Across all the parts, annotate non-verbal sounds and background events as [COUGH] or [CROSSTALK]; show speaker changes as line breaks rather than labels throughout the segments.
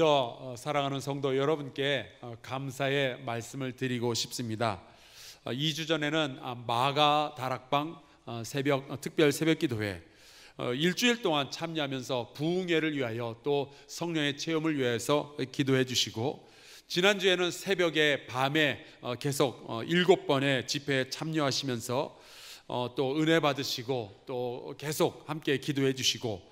먼저 어, 사랑하는 성도 여러분께 어, 감사의 말씀을 드리고 싶습니다. 2주 어, 전에는 아, 마가 다락방 새벽 특별 새벽 기도회 일주일 동안 참여하면서 부흥회를 위하여 또 성령의 체험을 위해서 기도해 주시고 지난주에는 새벽에 밤에 계속 일곱 번의 집회에 참여하시면서 또 은혜 받으시고 또 계속 함께 기도해 주시고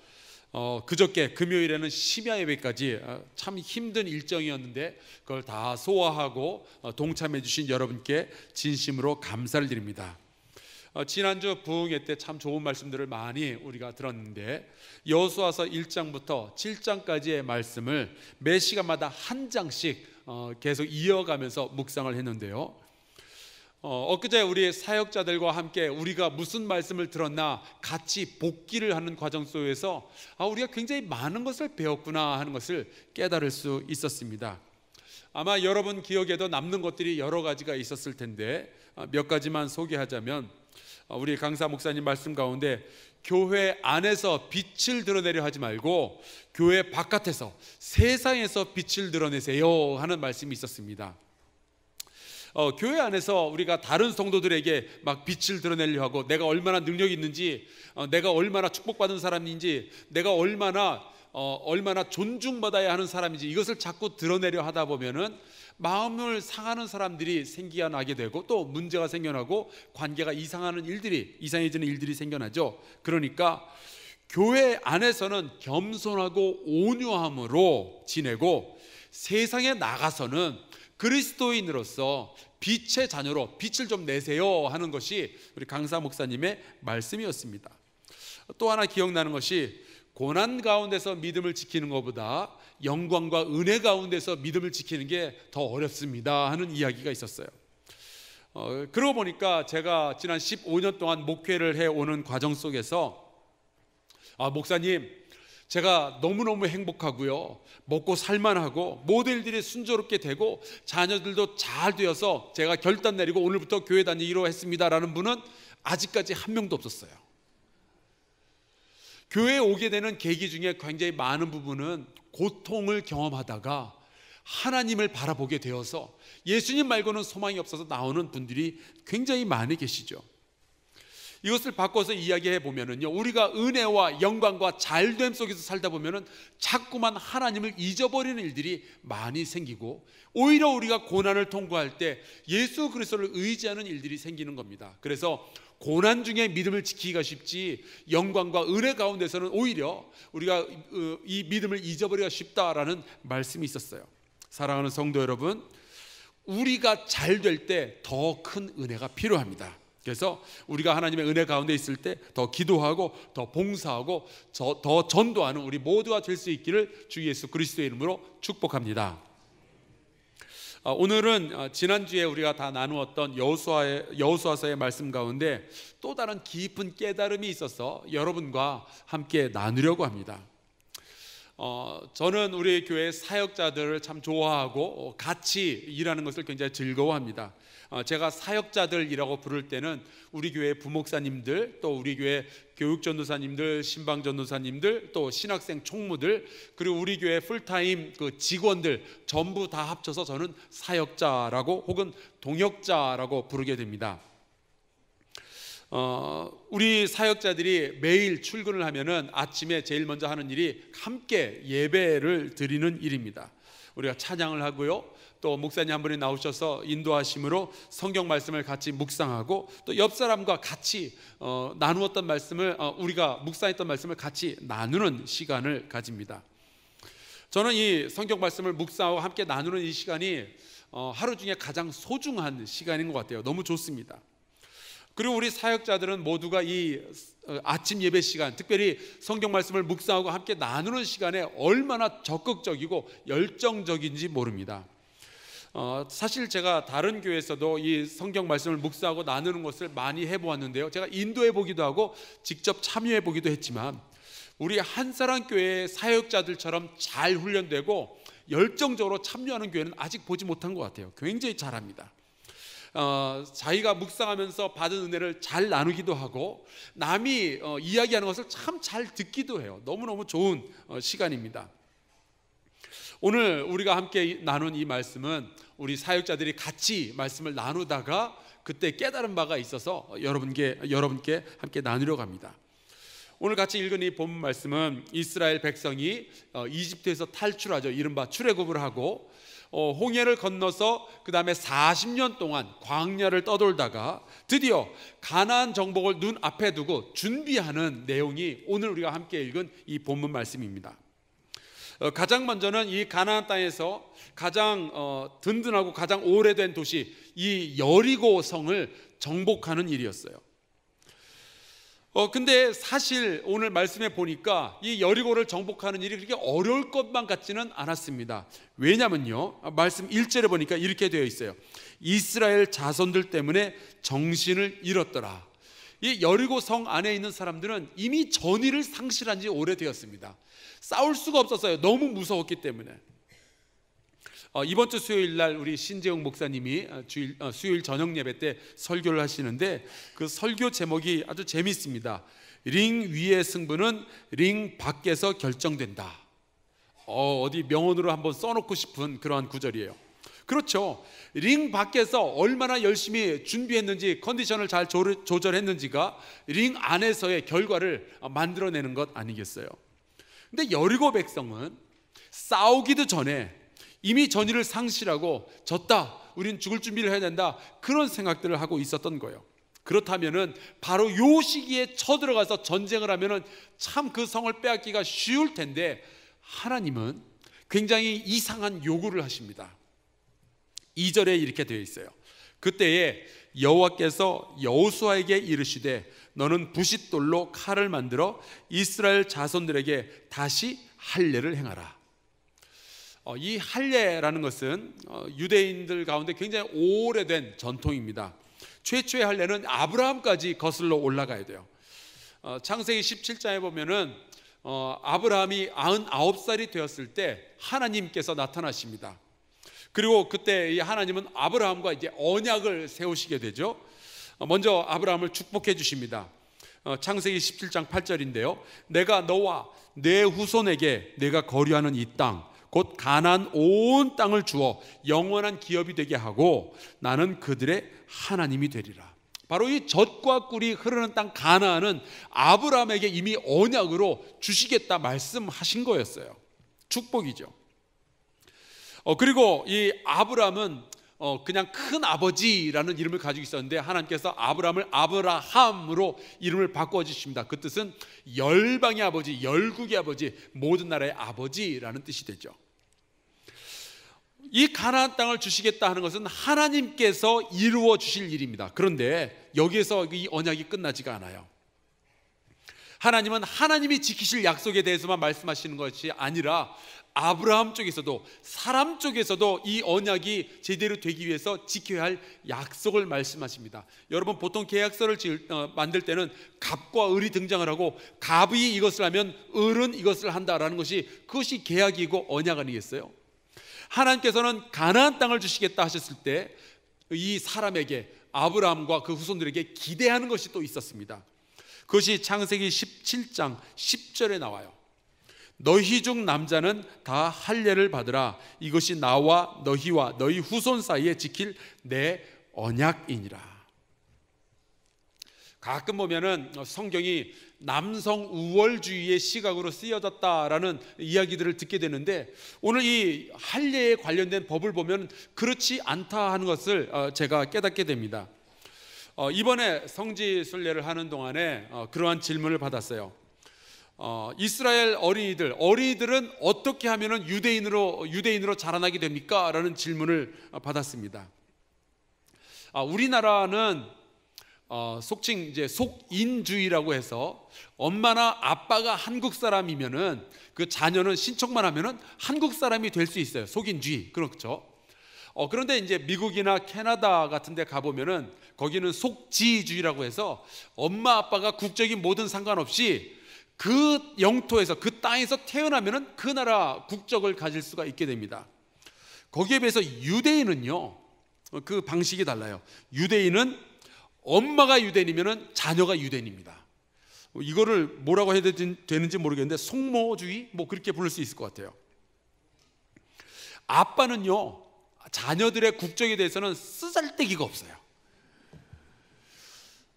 어, 그저께 금요일에는 심야 예배까지 어, 참 힘든 일정이었는데 그걸 다 소화하고 어, 동참해 주신 여러분께 진심으로 감사를 드립니다. 어, 지난주 부흥회 때 참 좋은 말씀들을 많이 우리가 들었는데 여수와서 1장부터 7장까지의 말씀을 매 시간마다 한 장씩 어, 계속 이어가면서 묵상을 했는데요. 어, 엊 그제 우리 사역자들과 함께 우리가 무슨 말씀을 들었나 같이 복기를 하는 과정 속에서 아, 우리가 굉장히 많은 것을 배웠구나 하는 것을 깨달을 수 있었습니다. 아마 여러분 기억에도 남는 것들이 여러 가지가 있었을 텐데 아, 몇 가지만 소개하자면 아, 우리 강사 목사님 말씀 가운데 교회 안에서 빛을 드러내려 하지 말고 교회 바깥에서 세상에서 빛을 드러내세요 하는 말씀이 있었습니다. 어, 교회 안에서 우리가 다른 성도들에게 막 빛을 드러내려 하고 내가 얼마나 능력이 있는지 어, 내가 얼마나 축복받은 사람인지 내가 얼마나 어, 얼마나 존중받아야 하는 사람인지 이것을 자꾸 드러내려 하다 보면은 마음을 상하는 사람들이 생겨나게 되고 또 문제가 생겨나고 관계가 이상하는 일들이 이상해지는 일들이 생겨나죠. 그러니까 교회 안에서는 겸손하고 온유함으로 지내고 세상에 나가서는 그리스도인으로서 빛의 자녀로 빛을 좀 내세요 하는 것이 우리 강사 목사님의 말씀이었습니다. 또 하나 기억나는 것이 고난 가운데서 믿음을 지키는 것보다 영광과 은혜 가운데서 믿음을 지키는 게 더 어렵습니다 하는 이야기가 있었어요. 어, 그러고 보니까 제가 지난 15년 동안 목회를 해오는 과정 속에서 아, 목사님 제가 너무너무 행복하고요. 먹고 살만하고 모델들이 순조롭게 되고 자녀들도 잘 되어서 제가 결단 내리고 오늘부터 교회 다니기로 했습니다라는 분은 아직까지 한 명도 없었어요. 교회에 오게 되는 계기 중에 굉장히 많은 부분은 고통을 경험하다가 하나님을 바라보게 되어서 예수님 말고는 소망이 없어서 나오는 분들이 굉장히 많이 계시죠. 이것을 바꿔서 이야기해 보면은요, 우리가 은혜와 영광과 잘됨 속에서 살다 보면은 자꾸만 하나님을 잊어버리는 일들이 많이 생기고, 오히려 우리가 고난을 통과할 때 예수 그리스도를 의지하는 일들이 생기는 겁니다. 그래서 고난 중에 믿음을 지키기가 쉽지 영광과 은혜 가운데서는 오히려 우리가 어, 이 믿음을 잊어버리기가 쉽다라는 말씀이 있었어요. 사랑하는 성도 여러분, 우리가 잘 될 때 더 큰 은혜가 필요합니다. 그래서 우리가 하나님의 은혜 가운데 있을 때 더 기도하고 더 봉사하고 더 전도하는 우리 모두가 될 수 있기를 주 예수 그리스도의 이름으로 축복합니다. 아, 오늘은 아, 지난주에 우리가 다 나누었던 여호수아의 여호수아서의 말씀 가운데 또 다른 깊은 깨달음이 있어서 여러분과 함께 나누려고 합니다. 어, 저는 우리 교회 사역자들을 참 좋아하고 어, 같이 일하는 것을 굉장히 즐거워합니다. 어, 제가 사역자들이라고 부를 때는 우리 교회 부목사님들, 또 우리 교회 교육 전도사님들, 신방 전도사님들, 또 신학생 총무들, 그리고 우리 교회 풀타임 그 직원들 전부 다 합쳐서 저는 사역자라고 혹은 동역자라고 부르게 됩니다. 어, 우리 사역자들이 매일 출근을 하면은 아침에 제일 먼저 하는 일이 함께 예배를 드리는 일입니다. 우리가 찬양을 하고요. 또 목사님 한 분이 나오셔서 인도하심으로 성경 말씀을 같이 묵상하고 또 옆 사람과 같이 어, 나누었던 말씀을 어, 우리가 묵상했던 말씀을 같이 나누는 시간을 가집니다. 저는 이 성경 말씀을 묵상하고 함께 나누는 이 시간이 어, 하루 중에 가장 소중한 시간인 것 같아요. 너무 좋습니다. 그리고 우리 사역자들은 모두가 이 어, 아침 예배 시간, 특별히 성경 말씀을 묵상하고 함께 나누는 시간에 얼마나 적극적이고 열정적인지 모릅니다. 어, 사실 제가 다른 교회에서도 이 성경 말씀을 묵상하고 나누는 것을 많이 해보았는데요. 제가 인도해 보기도 하고 직접 참여해 보기도 했지만 우리 한사람 교회 의 사역자들처럼 잘 훈련되고 열정적으로 참여하는 교회는 아직 보지 못한 것 같아요. 굉장히 잘합니다. 어, 자기가 묵상하면서 받은 은혜를 잘 나누기도 하고 남이 어, 이야기하는 것을 참 잘 듣기도 해요. 너무너무 좋은 어, 시간입니다. 오늘 우리가 함께 나눈 이 말씀은 우리 사역자들이 같이 말씀을 나누다가 그때 깨달은 바가 있어서 여러분께 여러분께 함께 나누려고 합니다. 오늘 같이 읽은 이본 말씀은 이스라엘 백성이 어, 이집트에서 탈출하죠. 이른바 출애굽을 하고 어, 홍해를 건너서 그 다음에 40년 동안 광야를 떠돌다가 드디어 가나안 정복을 눈 앞에 두고 준비하는 내용이 오늘 우리가 함께 읽은 이 본문 말씀입니다. 어, 가장 먼저는 이 가나안 땅에서 가장 어, 든든하고 가장 오래된 도시 이 여리고 성을 정복하는 일이었어요. 어, 근데 사실 오늘 말씀해 보니까 이 여리고를 정복하는 일이 그렇게 어려울 것만 같지는 않았습니다. 왜냐면요. 아, 말씀 1절에 보니까 이렇게 되어 있어요. 이스라엘 자손들 때문에 정신을 잃었더라. 이 여리고 성 안에 있는 사람들은 이미 전의를 상실한 지 오래되었습니다. 싸울 수가 없었어요. 너무 무서웠기 때문에. 어, 이번 주 수요일 날 우리 신재웅 목사님이 어, 주일, 어, 수요일 저녁 예배 때 설교를 하시는데 그 설교 제목이 아주 재미있습니다. 링 위의 승부는 링 밖에서 결정된다. 어, 어디 명언으로 한번 써놓고 싶은 그러한 구절이에요. 그렇죠. 링 밖에서 얼마나 열심히 준비했는지 컨디션을 잘 조절했는지가 링 안에서의 결과를 만들어내는 것 아니겠어요. 근데 여리고 백성은 싸우기도 전에 이미 전의를 상실하고 졌다. 우린 죽을 준비를 해야 된다. 그런 생각들을 하고 있었던 거예요. 그렇다면은 바로 요 시기에 쳐들어가서 전쟁을 하면은 참 그 성을 빼앗기가 쉬울 텐데 하나님은 굉장히 이상한 요구를 하십니다. 2절에 이렇게 되어 있어요. 그때에 여호와께서 여호수아에게 이르시되 너는 부싯돌로 칼을 만들어 이스라엘 자손들에게 다시 할례를 행하라. 어, 이 할례라는 것은 어, 유대인들 가운데 굉장히 오래된 전통입니다. 최초의 할례는 아브라함까지 거슬러 올라가야 돼요. 어, 창세기 17장에 보면은 아브라함이 99살이 되었을 때 하나님께서 나타나십니다. 그리고 그때 이 하나님은 아브라함과 이제 언약을 세우시게 되죠. 먼저 아브라함을 축복해 주십니다. 창세기 17장 8절인데요. 내가 너와 내 후손에게 내가 거류하는 이 땅, 곧 가난 온 땅을 주어 영원한 기업이 되게 하고 나는 그들의 하나님이 되리라. 바로 이 젖과 꿀이 흐르는 땅 가나안은 아브라함에게 이미 언약으로 주시겠다 말씀하신 거였어요. 축복이죠. 어, 그리고 이 아브라함은 어, 그냥 큰 아버지라는 이름을 가지고 있었는데 하나님께서 아브라함을 아브라함으로 이름을 바꿔 주십니다. 그 뜻은 열방의 아버지, 열국의 아버지, 모든 나라의 아버지라는 뜻이 되죠. 이 가나안 땅을 주시겠다 하는 것은 하나님께서 이루어 주실 일입니다. 그런데 여기에서 이 언약이 끝나지가 않아요. 하나님은 하나님이 지키실 약속에 대해서만 말씀하시는 것이 아니라 아브라함 쪽에서도 사람 쪽에서도 이 언약이 제대로 되기 위해서 지켜야 할 약속을 말씀하십니다. 여러분 보통 계약서를 지을, 어, 만들 때는 갑과 을이 등장을 하고 갑이 이것을 하면 을은 이것을 한다라는 것이 그것이 계약이고 언약 아니겠어요? 하나님께서는 가나안 땅을 주시겠다 하셨을 때 이 사람에게 아브라함과 그 후손들에게 기대하는 것이 또 있었습니다. 그것이 창세기 17장 10절에 나와요. 너희 중 남자는 다 할례를 받으라. 이것이 나와 너희와 너희 후손 사이에 지킬 내 언약이니라. 가끔 보면은 성경이 남성 우월주의의 시각으로 쓰여졌다라는 이야기들을 듣게 되는데 오늘 이 할례에 관련된 법을 보면 그렇지 않다 하는 것을 어, 제가 깨닫게 됩니다. 어, 이번에 성지 순례를 하는 동안에 어, 그러한 질문을 받았어요. 어, 이스라엘 어린이들 어린이들은 어떻게 하면 유대인으로 유대인으로 자라나게 됩니까?라는 질문을 어, 받았습니다. 아, 우리나라는 어, 속칭 이제 속인주의라고 해서 엄마나 아빠가 한국 사람이면은 그 자녀는 신청만 하면은 한국 사람이 될 수 있어요. 속인주의 그렇죠. 어, 그런데 이제 미국이나 캐나다 같은 데 가보면은 거기는 속지주의라고 해서 엄마 아빠가 국적인 뭐든 상관없이 그 영토에서 그 땅에서 태어나면은 그 나라 국적을 가질 수가 있게 됩니다. 거기에 비해서 유대인은요. 그 방식이 달라요. 유대인은 엄마가 유대인이면은 자녀가 유대인입니다. 뭐 이거를 뭐라고 해야 되는지 모르겠는데 속모주의 뭐 그렇게 부를 수 있을 것 같아요. 아빠는요. 자녀들의 국적에 대해서는 쓰잘데기가 없어요.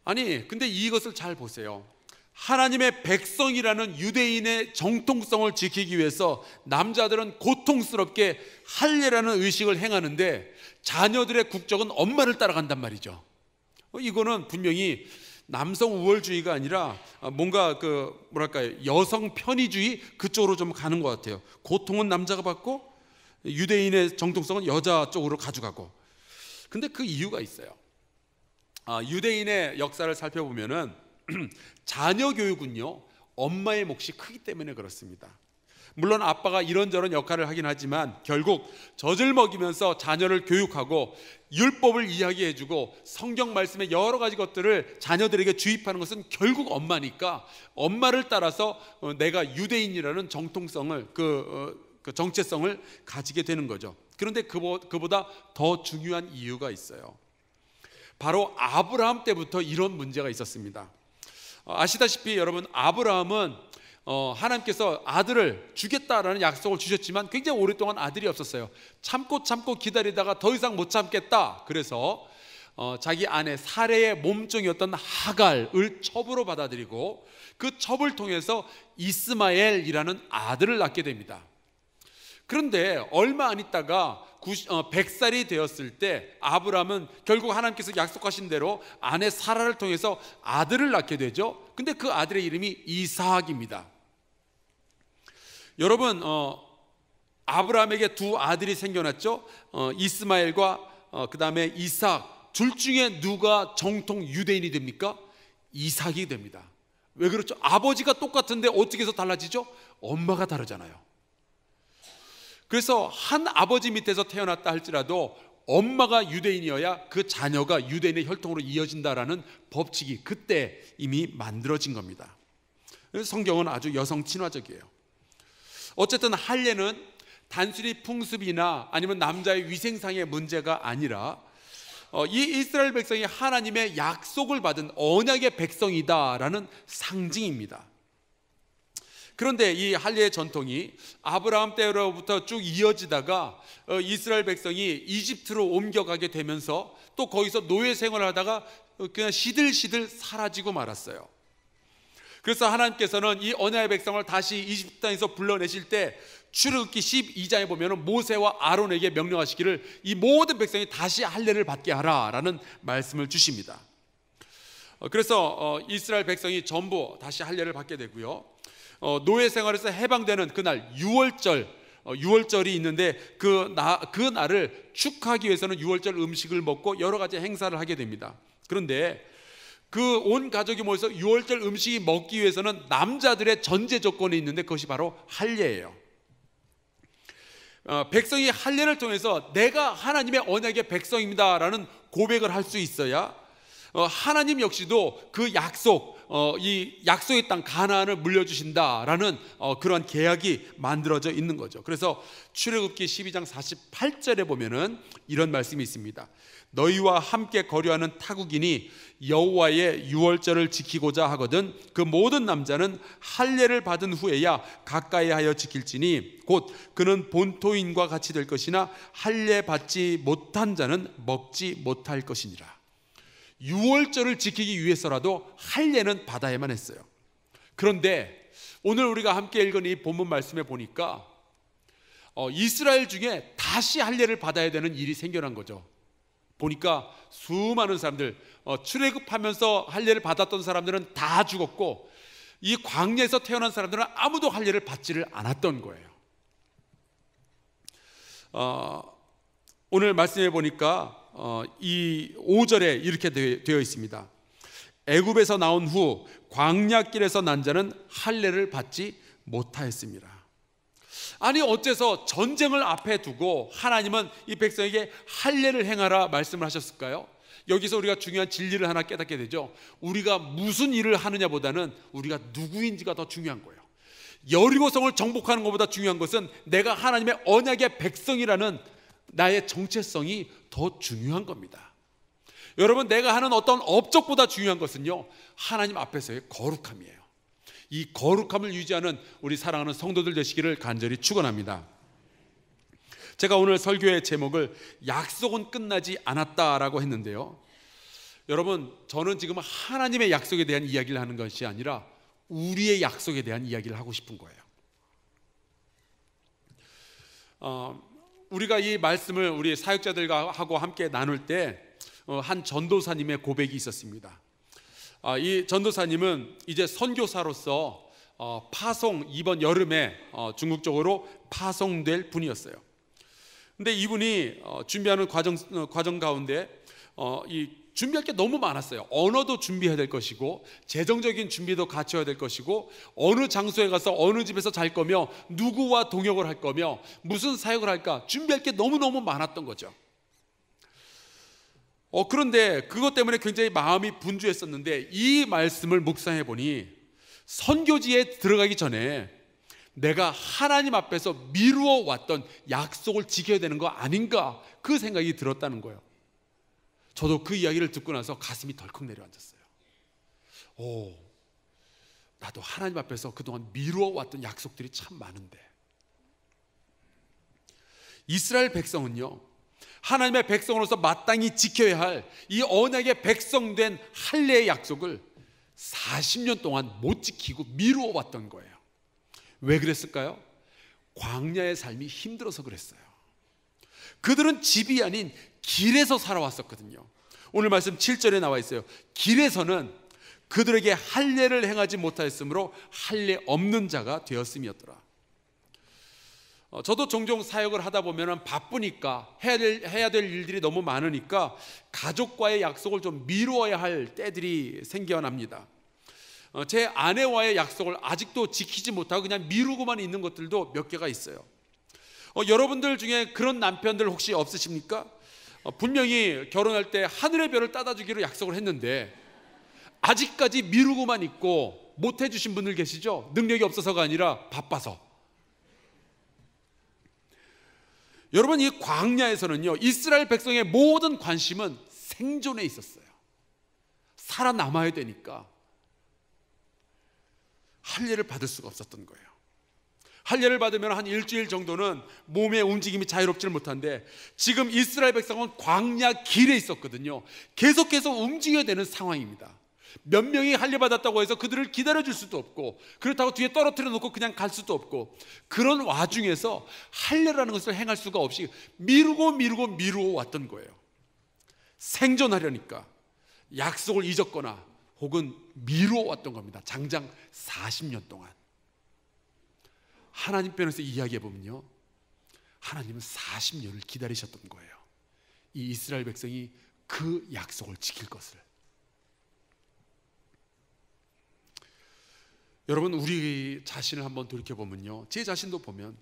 아니, 근데 이것을 잘 보세요. 하나님의 백성이라는 유대인의 정통성을 지키기 위해서 남자들은 고통스럽게 할례라는 의식을 행하는데 자녀들의 국적은 엄마를 따라간단 말이죠. 어, 이거는 분명히 남성 우월주의가 아니라 아, 뭔가 그 뭐랄까요 여성 편의주의 그쪽으로 좀 가는 것 같아요. 고통은 남자가 받고 유대인의 정통성은 여자 쪽으로 가져가고. 근데 그 이유가 있어요. 아, 유대인의 역사를 살펴보면은 [CLEARS THROAT] 자녀 교육은요 엄마의 몫이 크기 때문에 그렇습니다. 물론 아빠가 이런저런 역할을 하긴 하지만 결국 젖을 먹이면서 자녀를 교육하고 율법을 이야기해주고 성경 말씀의 여러 가지 것들을 자녀들에게 주입하는 것은 결국 엄마니까 엄마를 따라서 어, 내가 유대인이라는 정통성을 그 어, 그 정체성을 가지게 되는 거죠. 그런데 그보다 더 중요한 이유가 있어요. 바로 아브라함 때부터 이런 문제가 있었습니다. 어, 아시다시피 여러분 아브라함은 어, 하나님께서 아들을 주겠다라는 약속을 주셨지만 굉장히 오랫동안 아들이 없었어요. 참고 참고 기다리다가 더 이상 못 참겠다. 그래서 어, 자기 아내 사례의 몸종이었던 하갈을 첩으로 받아들이고 그 첩을 통해서 이스마엘이라는 아들을 낳게 됩니다. 그런데 얼마 안 있다가 100살이 어, 되었을 때아브라함은 결국 하나님께서 약속하신 대로 아내 사라를 통해서 아들을 낳게 되죠. 근데 그 아들의 이름이 이삭입니다. 여러분 어, 아브라함에게 두 아들이 생겨났죠. 어, 이스마엘과 어, 그 다음에 이삭 둘 중에 누가 정통 유대인이 됩니까? 이삭이 됩니다. 왜 그렇죠? 아버지가 똑같은데 어떻게 해서 달라지죠? 엄마가 다르잖아요. 그래서 한 아버지 밑에서 태어났다 할지라도 엄마가 유대인이어야 그 자녀가 유대인의 혈통으로 이어진다라는 법칙이 그때 이미 만들어진 겁니다. 성경은 아주 여성 친화적이에요. 어쨌든 할례는 단순히 풍습이나 아니면 남자의 위생상의 문제가 아니라 어, 이 이스라엘 백성이 하나님의 약속을 받은 언약의 백성이다라는 상징입니다. 그런데 이 할례의 전통이 아브라함 때로부터 쭉 이어지다가 어, 이스라엘 백성이 이집트로 옮겨가게 되면서 또 거기서 노예 생활을 하다가 어, 그냥 시들시들 사라지고 말았어요. 그래서 하나님께서는 이 언약의 백성을 다시 이집트 땅에서 불러내실 때 출애굽기 12장에 보면 모세와 아론에게 명령하시기를 이 모든 백성이 다시 할례를 받게 하라라는 말씀을 주십니다. 어, 그래서 이스라엘 백성이 전부 다시 할례를 받게 되고요. 어, 노예 생활에서 해방되는 그날 6월절 6월절이 어, 있는데 그, 나, 그 날을 축하하기 위해서는 6월절 음식을 먹고 여러 가지 행사를 하게 됩니다. 그런데 그 온 가족이 모여서 6월절 음식이 먹기 위해서는 남자들의 전제 조건이 있는데 그것이 바로 할례예요. 어, 백성이 할례를 통해서 내가 하나님의 언약의 백성입니다라는 고백을 할 수 있어야 어, 하나님 역시도 그 약속, 어, 이 약속의 땅 가나안을 물려주신다라는 어, 그런 계약이 만들어져 있는 거죠. 그래서 출애굽기 12장 48절에 보면은 이런 말씀이 있습니다. 너희와 함께 거류하는 타국인이 여호와의 유월절을 지키고자 하거든 그 모든 남자는 할례를 받은 후에야 가까이하여 지킬지니 곧 그는 본토인과 같이 될 것이나 할례 받지 못한 자는 먹지 못할 것이니라. 유월절을 지키기 위해서라도 할례는 받아야만 했어요. 그런데 오늘 우리가 함께 읽은 이 본문 말씀에 보니까 어, 이스라엘 중에 다시 할례를 받아야 되는 일이 생겨난 거죠. 보니까 수많은 사람들 어, 출애굽하면서 할례를 받았던 사람들은 다 죽었고 이 광야에서 태어난 사람들은 아무도 할례를 받지를 않았던 거예요. 어, 오늘 말씀해 보니까 어, 이 5절에 이렇게 되어 있습니다. 애굽에서 나온 후 광야길에서 난 자는 할례를 받지 못하였습니다. 아니 어째서 전쟁을 앞에 두고 하나님은 이 백성에게 할례를 행하라 말씀을 하셨을까요? 여기서 우리가 중요한 진리를 하나 깨닫게 되죠. 우리가 무슨 일을 하느냐보다는 우리가 누구인지가 더 중요한 거예요. 여리고성을 정복하는 것보다 중요한 것은 내가 하나님의 언약의 백성이라는 나의 정체성이 더 중요한 겁니다. 여러분, 내가 하는 어떤 업적보다 중요한 것은요, 하나님 앞에서의 거룩함이에요. 이 거룩함을 유지하는 우리 사랑하는 성도들 되시기를 간절히 축원합니다. 제가 오늘 설교의 제목을 약속은 끝나지 않았다라고 했는데요. 여러분, 저는 지금 하나님의 약속에 대한 이야기를 하는 것이 아니라 우리의 약속에 대한 이야기를 하고 싶은 거예요. 어, 우리가 이 말씀을 우리 사역자들과 하고 함께 나눌 때한 어, 전도사님의 고백이 있었습니다. 아, 이 전도사님은 이제 선교사로서 어, 파송 이번 여름에 어, 중국 쪽으로 파송될 분이었어요. 근데 이분이 준비하는 과정 과정 가운데 이 준비할 게 너무 많았어요. 언어도 준비해야 될 것이고 재정적인 준비도 같이 야될 것이고 어느 장소에 가서 어느 집에서 잘 거며 누구와 동역을 할 거며 무슨 사역을 할까 준비할 게 너무너무 많았던 거죠. 어 그런데 그것 때문에 굉장히 마음이 분주했었는데 이 말씀을 묵상해 보니 선교지에 들어가기 전에 내가 하나님 앞에서 미루어 왔던 약속을 지켜야 되는 거 아닌가 그 생각이 들었다는 거예요. 저도 그 이야기를 듣고 나서 가슴이 덜컥 내려앉았어요. 오, 나도 하나님 앞에서 그동안 미루어 왔던 약속들이 참 많은데. 이스라엘 백성은요, 하나님의 백성으로서 마땅히 지켜야 할 이 언약의 백성된 할례의 약속을 40년 동안 못 지키고 미루어 왔던 거예요. 왜 그랬을까요? 광야의 삶이 힘들어서 그랬어요. 그들은 집이 아닌 길에서 살아왔었거든요. 오늘 말씀 7절에 나와 있어요. 길에서는 그들에게 할례를 행하지 못하였으므로 할례 없는 자가 되었음이었더라. 어, 저도 종종 사역을 하다 보면 바쁘니까 해야 될, 해야 될 일들이 너무 많으니까 가족과의 약속을 좀 미루어야 할 때들이 생겨납니다. 어, 제 아내와의 약속을 아직도 지키지 못하고 그냥 미루고만 있는 것들도 몇 개가 있어요. 어, 여러분들 중에 그런 남편들 혹시 없으십니까? 어, 분명히 결혼할 때 하늘의 별을 따다 주기로 약속을 했는데 아직까지 미루고만 있고 못 해주신 분들 계시죠? 능력이 없어서가 아니라 바빠서. 여러분 이 광야에서는요 이스라엘 백성의 모든 관심은 생존에 있었어요. 살아남아야 되니까 할례를 받을 수가 없었던 거예요. 할례를 받으면 한 일주일 정도는 몸의 움직임이 자유롭지를 못한데 지금 이스라엘 백성은 광야 길에 있었거든요. 계속해서 움직여야 되는 상황입니다. 몇 명이 할례 받았다고 해서 그들을 기다려 줄 수도 없고 그렇다고 뒤에 떨어뜨려 놓고 그냥 갈 수도 없고 그런 와중에서 할례라는 것을 행할 수가 없이 미루고 미루고 미루어 왔던 거예요. 생존하려니까 약속을 잊었거나 혹은 미루어 왔던 겁니다. 장장 40년 동안. 하나님 편에서 이야기해 보면요. 하나님은 40년을 기다리셨던 거예요. 이 이스라엘 백성이 그 약속을 지킬 것을. 여러분 우리 자신을 한번 돌이켜 보면요. 제 자신도 보면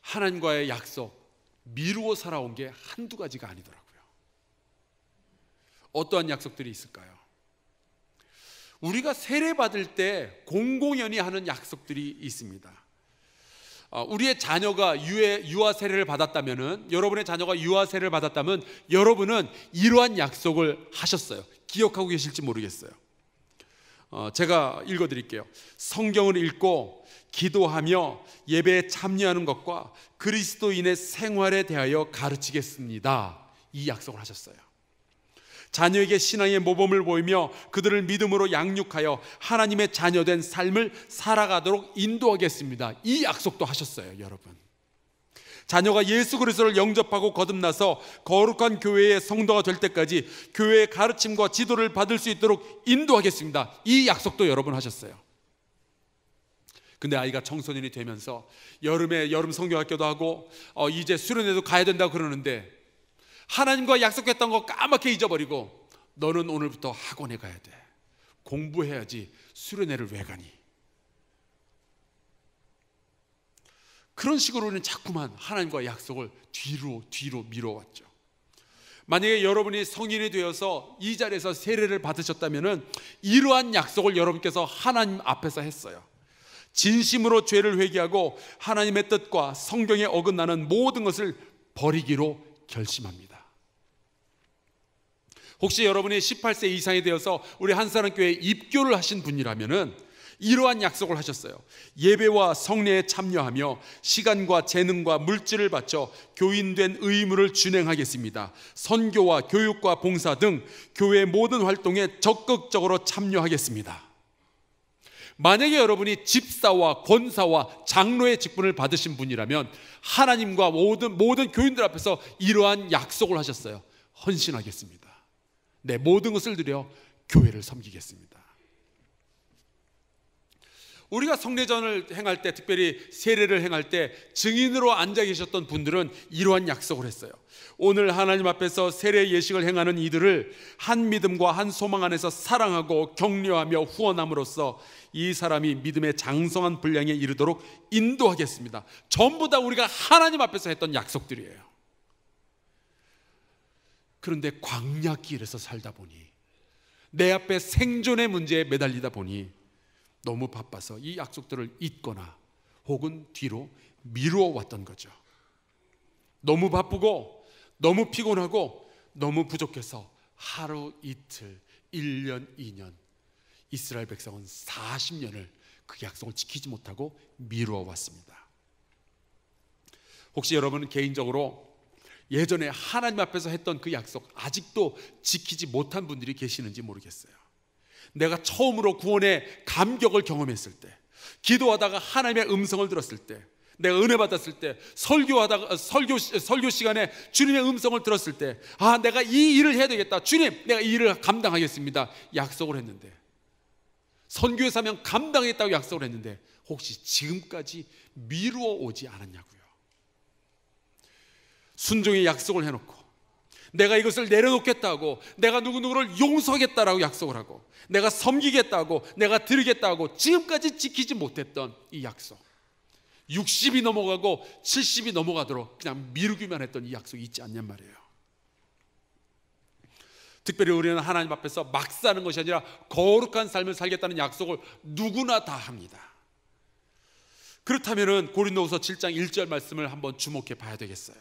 하나님과의 약속 미루어 살아온 게 한두 가지가 아니더라고요. 어떠한 약속들이 있을까요? 우리가 세례 받을 때 공공연히 하는 약속들이 있습니다. 어, 우리의 자녀가 유해, 유아 세례를 받았다면 여러분의 자녀가 유아 세례를 받았다면 여러분은 이러한 약속을 하셨어요. 기억하고 계실지 모르겠어요. 어, 제가 읽어드릴게요. 성경을 읽고 기도하며 예배에 참여하는 것과 그리스도인의 생활에 대하여 가르치겠습니다. 이 약속을 하셨어요. 자녀에게 신앙의 모범을 보이며 그들을 믿음으로 양육하여 하나님의 자녀된 삶을 살아가도록 인도하겠습니다. 이 약속도 하셨어요, 여러분. 자녀가 예수 그리스도를 영접하고 거듭나서 거룩한 교회의 성도가 될 때까지 교회의 가르침과 지도를 받을 수 있도록 인도하겠습니다. 이 약속도 여러분 하셨어요. 근데 아이가 청소년이 되면서 여름에 여름 성교학교도 하고 어, 이제 수련회도 가야 된다고 그러는데 하나님과 약속했던 거 까맣게 잊어버리고 너는 오늘부터 학원에 가야 돼. 공부해야지 수련회를 왜 가니? 그런 식으로는 자꾸만 하나님과 약속을 뒤로 뒤로 미뤄왔죠. 만약에 여러분이 성인이 되어서 이 자리에서 세례를 받으셨다면 이러한 약속을 여러분께서 하나님 앞에서 했어요. 진심으로 죄를 회개하고 하나님의 뜻과 성경에 어긋나는 모든 것을 버리기로 결심합니다. 혹시 여러분이 18세 이상이 되어서 우리 한사람교회에 입교를 하신 분이라면은 이러한 약속을 하셨어요. 예배와 성례에 참여하며 시간과 재능과 물질을 바쳐 교인된 의무를 진행하겠습니다 선교와 교육과 봉사 등 교회 모든 활동에 적극적으로 참여하겠습니다. 만약에 여러분이 집사와 권사와 장로의 직분을 받으신 분이라면 하나님과 모든 모든 교인들 앞에서 이러한 약속을 하셨어요. 헌신하겠습니다. 내 네, 모든 것을 들여 교회를 섬기겠습니다. 우리가 성례전을 행할 때 특별히 세례를 행할 때 증인으로 앉아 계셨던 분들은 이러한 약속을 했어요. 오늘 하나님 앞에서 세례 예식을 행하는 이들을 한 믿음과 한 소망 안에서 사랑하고 격려하며 후원함으로써 이 사람이 믿음의 장성한 분량에 이르도록 인도하겠습니다. 전부 다 우리가 하나님 앞에서 했던 약속들이에요. 그런데 광야길에서 살다 보니 내 앞에 생존의 문제에 매달리다 보니 너무 바빠서 이 약속들을 잊거나 혹은 뒤로 미루어 왔던 거죠. 너무 바쁘고 너무 피곤하고 너무 부족해서 하루 이틀, 1년, 2년 이스라엘 백성은 40년을 그 약속을 지키지 못하고 미루어 왔습니다. 혹시 여러분 개인적으로 예전에 하나님 앞에서 했던 그 약속 아직도 지키지 못한 분들이 계시는지 모르겠어요. 내가 처음으로 구원의 감격을 경험했을 때, 기도하다가 하나님의 음성을 들었을 때, 내가 은혜 받았을 때, 설교하다가 어, 설교 어, 설교 시간에 주님의 음성을 들었을 때, 아 내가 이 일을 해야 되겠다. 주님, 내가 이 일을 감당하겠습니다. 약속을 했는데, 선교의 사면 감당했다고 약속을 했는데, 혹시 지금까지 미루어 오지 않았냐고요. 순종의 약속을 해놓고 내가 이것을 내려놓겠다고 내가 누구누구를 용서하겠다라고 약속을 하고 내가 섬기겠다고 내가 드리겠다고 지금까지 지키지 못했던 이 약속 60이 넘어가고 70이 넘어가도록 그냥 미루기만 했던 이 약속이 있지 않냔 말이에요 특별히 우리는 하나님 앞에서 막 사는 것이 아니라 거룩한 삶을 살겠다는 약속을 누구나 다 합니다 그렇다면 고린도후서 7장 1절 말씀을 한번 주목해 봐야 되겠어요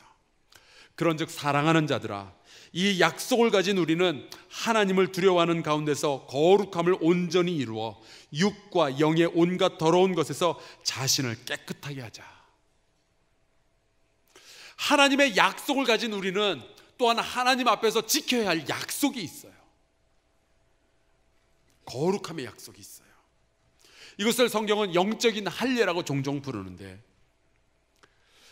그런즉 사랑하는 자들아 이 약속을 가진 우리는 하나님을 두려워하는 가운데서 거룩함을 온전히 이루어 육과 영의 온갖 더러운 것에서 자신을 깨끗하게 하자. 하나님의 약속을 가진 우리는 또한 하나님 앞에서 지켜야 할 약속이 있어요. 거룩함의 약속이 있어요. 이것을 성경은 영적인 할례라고 종종 부르는데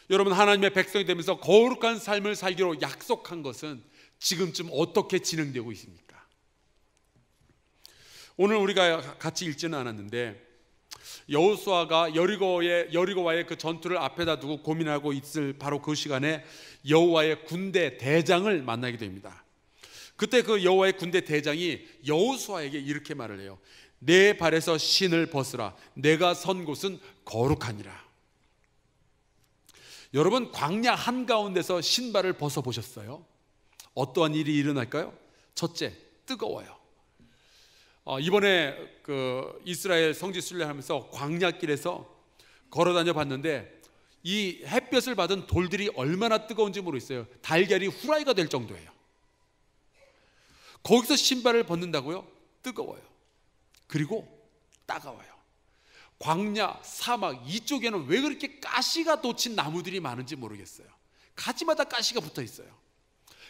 여러분 하나님의 백성이 되면서 거룩한 삶을 살기로 약속한 것은 지금쯤 어떻게 진행되고 있습니까? 오늘 우리가 같이 읽지는 않았는데 여호수아가 여리고의 여리고와의 그 전투를 앞에다 두고 고민하고 있을 바로 그 시간에 여호와의 군대 대장을 만나게 됩니다. 그때 그 여호와의 군대 대장이 여호수아에게 이렇게 말을 해요. 내 발에서 신을 벗으라. 내가 선 곳은 거룩하니라. 여러분 광야 한가운데서 신발을 벗어 보셨어요? 어떠한 일이 일어날까요? 첫째, 뜨거워요. 어, 이번에 그 이스라엘 성지 순례하면서 광야길에서 걸어 다녀 봤는데 이 햇볕을 받은 돌들이 얼마나 뜨거운지 모르겠어요. 달걀이 후라이가 될 정도예요. 거기서 신발을 벗는다고요? 뜨거워요. 그리고 따가워요. 광야, 사막 이쪽에는 왜 그렇게 가시가 돋친 나무들이 많은지 모르겠어요. 가지마다 가시가 붙어 있어요.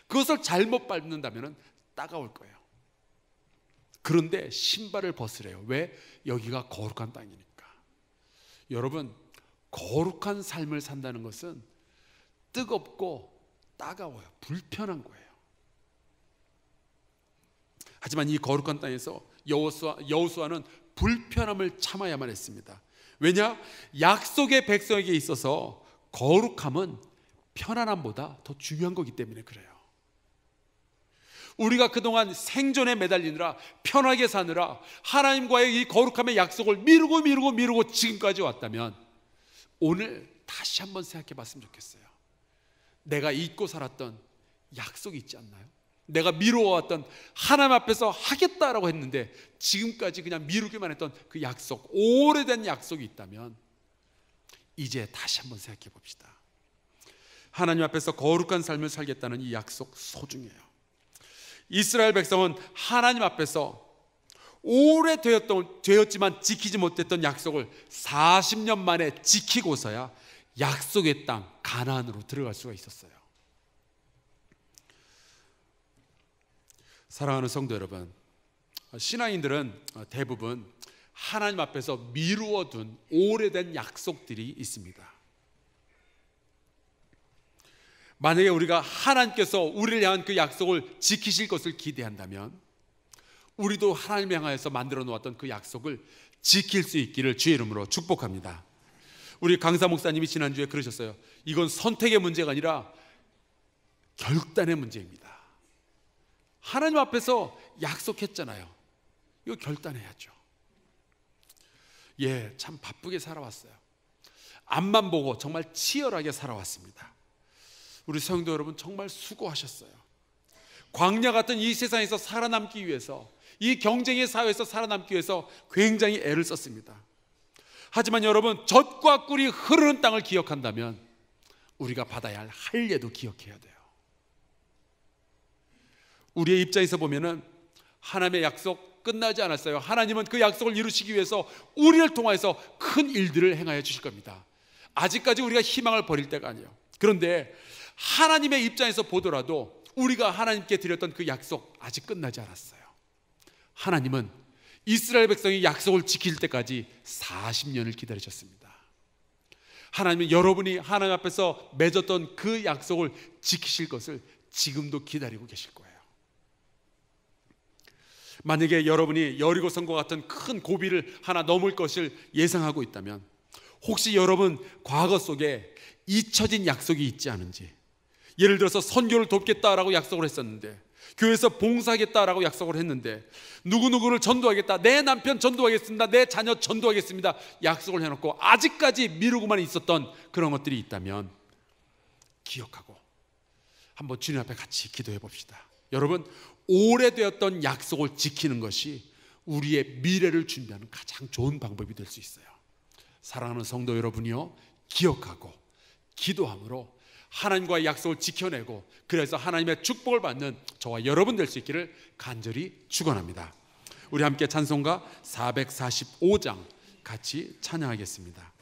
그것을 잘못 밟는다면 따가울 거예요. 그런데 신발을 벗으래요. 왜? 여기가 거룩한 땅이니까. 여러분, 거룩한 삶을 산다는 것은 뜨겁고 따가워요. 불편한 거예요. 하지만 이 거룩한 땅에서 여호수아, 는 불편함을 참아야만 했습니다. 왜냐? 약속의 백성에게 있어서 거룩함은 편안함보다 더 중요한 거기 때문에 그래요. 우리가 그동안 생존에 매달리느라 편하게 사느라 하나님과의 이 거룩함의 약속을 미루고 미루고 미루고 지금까지 왔다면 오늘 다시 한번 생각해 봤으면 좋겠어요. 내가 잊고 살았던 약속이 있지 않나요? 내가 미루어왔던 하나님 앞에서 하겠다라고 했는데 지금까지 그냥 미루기만 했던 그 약속, 오래된 약속이 있다면 이제 다시 한번 생각해 봅시다. 하나님 앞에서 거룩한 삶을 살겠다는 이 약속 소중해요. 이스라엘 백성은 하나님 앞에서 오래 되었던, 되었지만 지키지 못했던 약속을 40년 만에 지키고서야 약속의 땅 가나안으로 들어갈 수가 있었어요. 사랑하는 성도 여러분, 신앙인들은 대부분 하나님 앞에서 미루어 둔 오래된 약속들이 있습니다. 만약에 우리가 하나님께서 우리를 향한 그 약속을 지키실 것을 기대한다면 우리도 하나님 향하여서 만들어 놓았던 그 약속을 지킬 수 있기를 주의 이름으로 축복합니다. 우리 강사 목사님이 지난주에 그러셨어요. 이건 선택의 문제가 아니라 결단의 문제입니다. 하나님 앞에서 약속했잖아요. 이거 결단해야죠. 예, 참 바쁘게 살아왔어요. 앞만 보고 정말 치열하게 살아왔습니다. 우리 성도 여러분 정말 수고하셨어요. 광야 같은 이 세상에서 살아남기 위해서 이 경쟁의 사회에서 살아남기 위해서 굉장히 애를 썼습니다. 하지만 여러분 젖과 꿀이 흐르는 땅을 기억한다면 우리가 받아야 할 할례도 기억해야 돼요. 우리의 입장에서 보면은 하나님의 약속 끝나지 않았어요. 하나님은 그 약속을 이루시기 위해서 우리를 통해서 큰 일들을 행하여 주실 겁니다. 아직까지 우리가 희망을 버릴 때가 아니에요. 그런데 하나님의 입장에서 보더라도 우리가 하나님께 드렸던 그 약속 아직 끝나지 않았어요. 하나님은 이스라엘 백성이 약속을 지킬 때까지 40년을 기다리셨습니다. 하나님은 여러분이 하나님 앞에서 맺었던 그 약속을 지키실 것을 지금도 기다리고 계실 거예요. 만약에 여러분이 여리고성과 같은 큰 고비를 하나 넘을 것을 예상하고 있다면 혹시 여러분 과거 속에 잊혀진 약속이 있지 않은지 예를 들어서 선교를 돕겠다라고 약속을 했었는데 교회에서 봉사하겠다라고 약속을 했는데 누구누구를 전도하겠다 내 남편 전도하겠습니다 내 자녀 전도하겠습니다 약속을 해놓고 아직까지 미루고만 있었던 그런 것들이 있다면 기억하고 한번 주님 앞에 같이 기도해 봅시다 여러분 오래되었던 약속을 지키는 것이 우리의 미래를 준비하는 가장 좋은 방법이 될 수 있어요. 사랑하는 성도 여러분이요, 기억하고 기도함으로 하나님과의 약속을 지켜내고 그래서 하나님의 축복을 받는 저와 여러분 될 수 있기를 간절히 축원합니다. 우리 함께 찬송가 445장 같이 찬양하겠습니다.